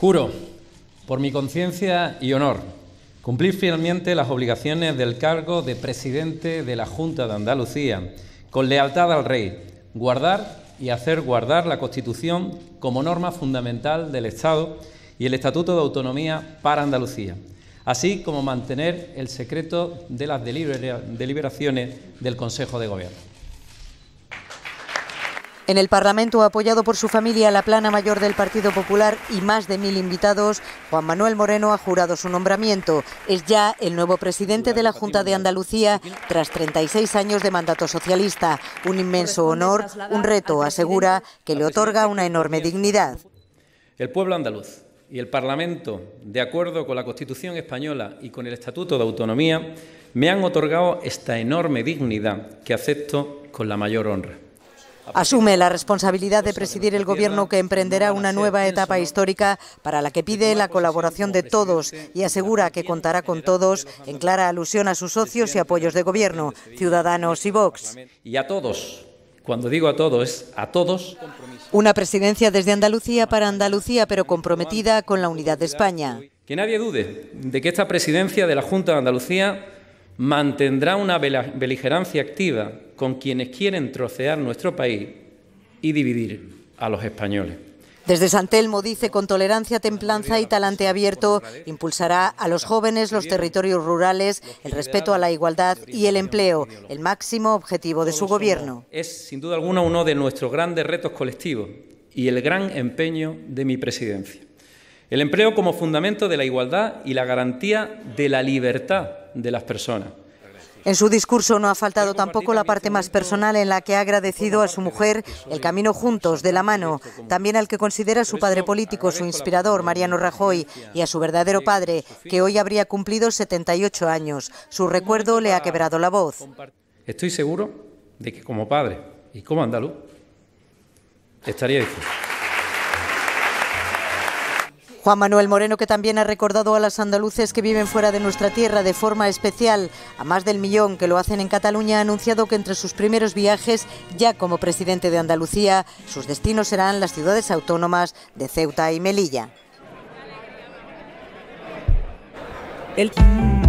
Juro, por mi conciencia y honor, cumplir fielmente las obligaciones del cargo de presidente de la Junta de Andalucía, con lealtad al rey, guardar y hacer guardar la Constitución como norma fundamental del Estado y el Estatuto de Autonomía para Andalucía, así como mantener el secreto de las deliberaciones del Consejo de Gobierno. En el Parlamento, apoyado por su familia, la plana mayor del Partido Popular y más de mil invitados, Juan Manuel Moreno ha jurado su nombramiento. Es ya el nuevo presidente de la Junta de Andalucía tras 36 años de mandato socialista. Un inmenso honor, un reto, asegura, que le otorga una enorme dignidad. El pueblo andaluz y el Parlamento, de acuerdo con la Constitución española y con el Estatuto de Autonomía, me han otorgado esta enorme dignidad que acepto con la mayor honra. Asume la responsabilidad de pues presidir el gobierno que emprenderá una nueva etapa histórica para la que pide la colaboración de todos y asegura que contará con todos, en clara alusión a sus socios y apoyos de gobierno, Ciudadanos y Vox. Este y a todos, cuando digo a todos, es a todos. Una presidencia desde Andalucía para Andalucía, pero comprometida con la unidad de España. Que nadie dude de que esta presidencia de la Junta de Andalucía mantendrá una beligerancia activa con quienes quieren trocear nuestro país y dividir a los españoles. Desde Santelmo dice con tolerancia, templanza y talante abierto impulsará a los jóvenes, los territorios rurales, el respeto a la igualdad y el empleo, el máximo objetivo de su gobierno. Es sin duda alguna uno de nuestros grandes retos colectivos y el gran empeño de mi presidencia. El empleo como fundamento de la igualdad y la garantía de la libertad las personas. En su discurso no ha faltado tampoco la parte más personal en la que ha agradecido a su mujer el camino juntos, de la mano, también al que considera su padre político, su inspirador, Mariano Rajoy, y a su verdadero padre, que hoy habría cumplido 78 años. Su recuerdo le ha quebrado la voz. Estoy seguro de que como padre y como andaluz estaría dispuesto. Juan Manuel Moreno, que también ha recordado a las andaluces que viven fuera de nuestra tierra de forma especial, a más del millón que lo hacen en Cataluña, ha anunciado que entre sus primeros viajes, ya como presidente de Andalucía, sus destinos serán las ciudades autónomas de Ceuta y Melilla. El...